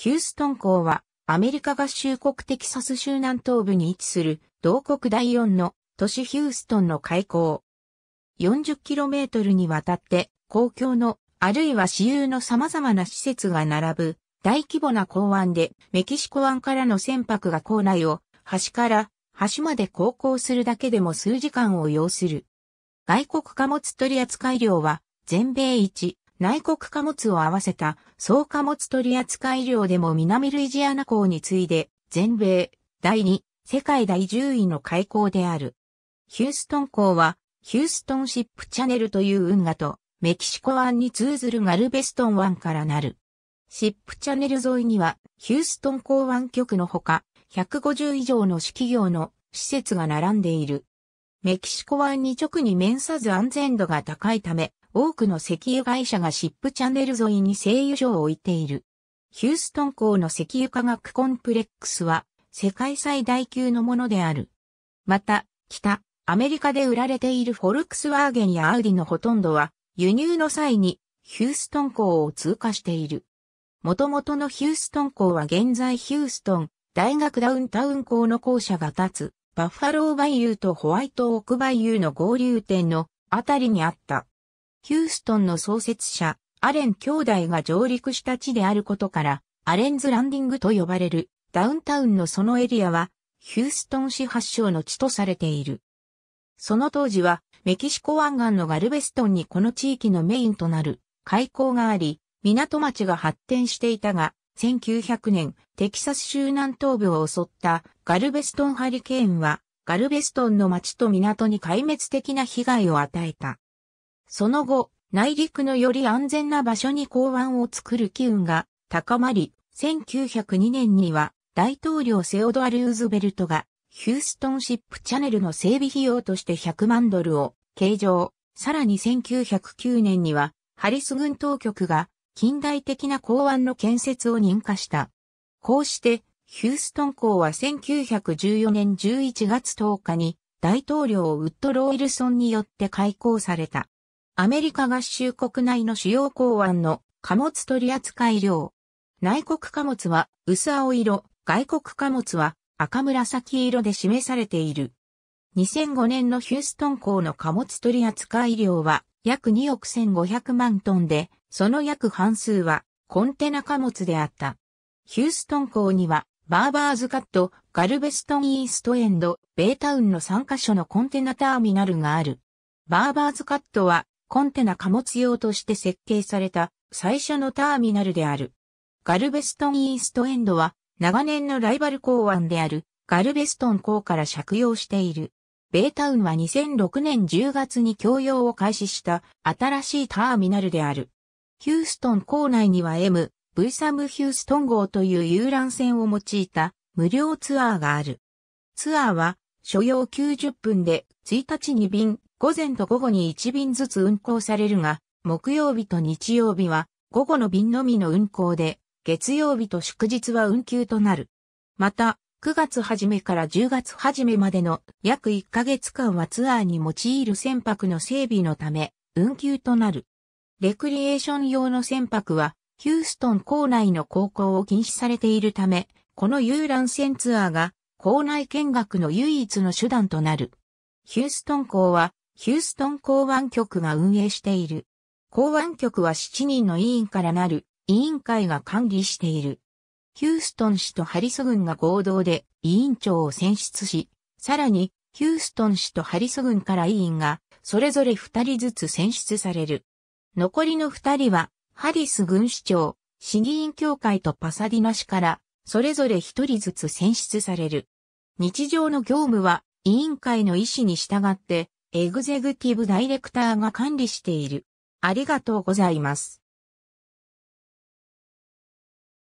ヒューストン港はアメリカ合衆国テキサス州南東部に位置する同国第4の都市ヒューストンの開港。40km にわたって公共のあるいは私有の様々な施設が並ぶ大規模な港湾でメキシコ湾からの船舶が港内を端から端まで航行するだけでも数時間を要する。外国貨物取扱量は全米一内国貨物を合わせた総貨物取扱量でも南ルイジアナ港に次いで全米第2世界第10位の海港である。ヒューストン港はヒューストンシップチャネルという運河とメキシコ湾に通ずるガルベストン湾からなる。シップチャネル沿いにはヒューストン港湾局のほか150以上の市企業の施設が並んでいる。メキシコ湾に直に面さず安全度が高いため、多くの石油会社がシップチャンネル沿いに製油所を置いている。ヒューストン港の石油化学コンプレックスは世界最大級のものである。また、北、アメリカで売られているフォルクスワーゲンやアウディのほとんどは輸入の際にヒューストン港を通過している。元々のヒューストン港は現在ヒューストン大学ダウンタウン港の校舎が立つバッファローバイユーとホワイトオークバイユーの合流点のあたりにあった。ヒューストンの創設者、アレン兄弟が上陸した地であることから、アレンズランディングと呼ばれるダウンタウンのそのエリアは、ヒューストン市発祥の地とされている。その当時は、メキシコ湾岸のガルベストンにこの地域のメインとなる海溝があり、港町が発展していたが、1900年、テキサス州南東部を襲ったガルベストンハリケーンは、ガルベストンの町と港に壊滅的な被害を与えた。その後、内陸のより安全な場所に港湾を作る機運が高まり、1902年には大統領セオドア・ルーズベルトがヒューストンシップチャネルの整備費用として100万ドルを計上。さらに1909年にはハリス軍当局が近代的な港湾の建設を認可した。こうしてヒューストン港は1914年11月10日に大統領ウッド・ロイルソンによって開港された。アメリカ合衆国内の主要港湾の貨物取扱量。内国貨物は薄青色、外国貨物は赤紫色で示されている。2005年のヒューストン港の貨物取扱量は約2億1500万トンで、その約半数はコンテナ貨物であった。ヒューストン港にはバーバーズカット、ガルベストンイーストエンド、ベイタウンの3カ所のコンテナターミナルがある。バーバーズカットはコンテナ貨物用として設計された最初のターミナルである。ガルベストンイーストエンドは長年のライバル港湾であるガルベストン港から借用している。ベータウンは2006年10月に供用を開始した新しいターミナルである。ヒューストン港内には M、V サムヒューストン号という遊覧船を用いた無料ツアーがある。ツアーは所要90分で1日に便午前と午後に1便ずつ運行されるが、木曜日と日曜日は午後の便のみの運行で、月曜日と祝日は運休となる。また、9月初めから10月初めまでの約1ヶ月間はツアーに用いる船舶の整備のため、運休となる。レクリエーション用の船舶は、ヒューストン港内の航行を禁止されているため、この遊覧船ツアーが、港内見学の唯一の手段となる。ヒューストン港は、ヒューストン港湾局が運営している。港湾局は7人の委員からなる委員会が管理している。ヒューストン市とハリソ軍が合同で委員長を選出し、さらにヒューストン市とハリソ軍から委員がそれぞれ2人ずつ選出される。残りの2人はハリス軍市長、市議員協会とパサディナ市からそれぞれ1人ずつ選出される。日常の業務は委員会の意思に従ってエグゼグティブダイレクターが管理している。ありがとうございます。